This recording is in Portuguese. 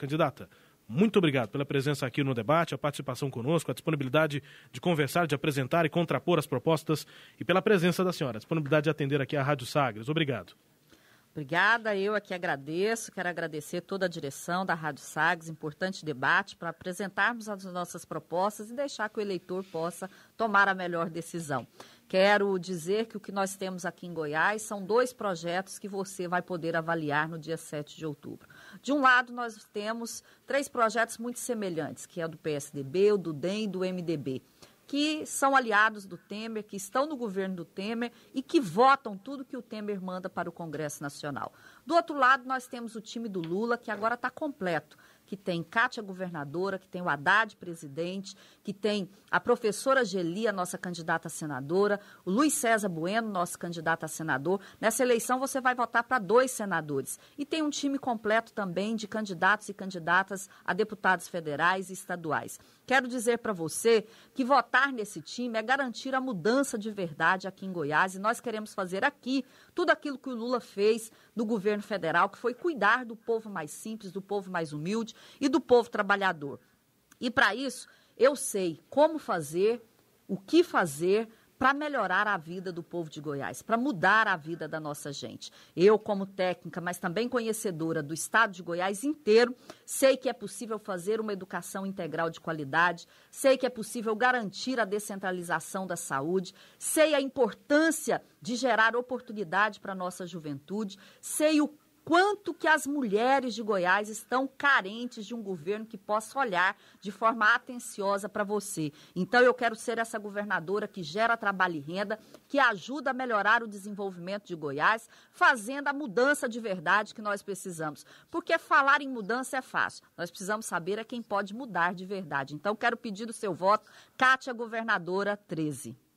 Candidata, muito obrigado pela presença aqui no debate, a participação conosco, a disponibilidade de conversar, de apresentar e contrapor as propostas e pela presença da senhora, a disponibilidade de atender aqui à Rádio Sagres. Obrigado. Obrigada, eu aqui agradeço, quero agradecer toda a direção da Rádio Sagres, importante debate para apresentarmos as nossas propostas e deixar que o eleitor possa tomar a melhor decisão. Quero dizer que o que nós temos aqui em Goiás são dois projetos que você vai poder avaliar no dia 7 de outubro. De um lado, nós temos três projetos muito semelhantes, que é o do PSDB, o do DEM e do MDB que são aliados do Temer, que estão no governo do Temer e que votam tudo que o Temer manda para o Congresso Nacional. Do outro lado, nós temos o time do Lula, que agora está completo que tem Kátia governadora, que tem o Haddad presidente, que tem a professora Gelia, nossa candidata a senadora, o Luiz César Bueno, nosso candidato a senador. Nessa eleição você vai votar para dois senadores. E tem um time completo também de candidatos e candidatas a deputados federais e estaduais. Quero dizer para você que votar nesse time é garantir a mudança de verdade aqui em Goiás e nós queremos fazer aqui tudo aquilo que o Lula fez no governo federal, que foi cuidar do povo mais simples, do povo mais humilde, e do povo trabalhador. E para isso, eu sei como fazer, o que fazer para melhorar a vida do povo de Goiás, para mudar a vida da nossa gente. Eu, como técnica, mas também conhecedora do estado de Goiás inteiro, sei que é possível fazer uma educação integral de qualidade, sei que é possível garantir a descentralização da saúde, sei a importância de gerar oportunidade para a nossa juventude, sei o quanto que as mulheres de Goiás estão carentes de um governo que possa olhar de forma atenciosa para você. Então eu quero ser essa governadora que gera trabalho e renda, que ajuda a melhorar o desenvolvimento de Goiás, fazendo a mudança de verdade que nós precisamos. Porque falar em mudança é fácil. Nós precisamos saber a é quem pode mudar de verdade. Então quero pedir o seu voto, Cátia Governadora 13.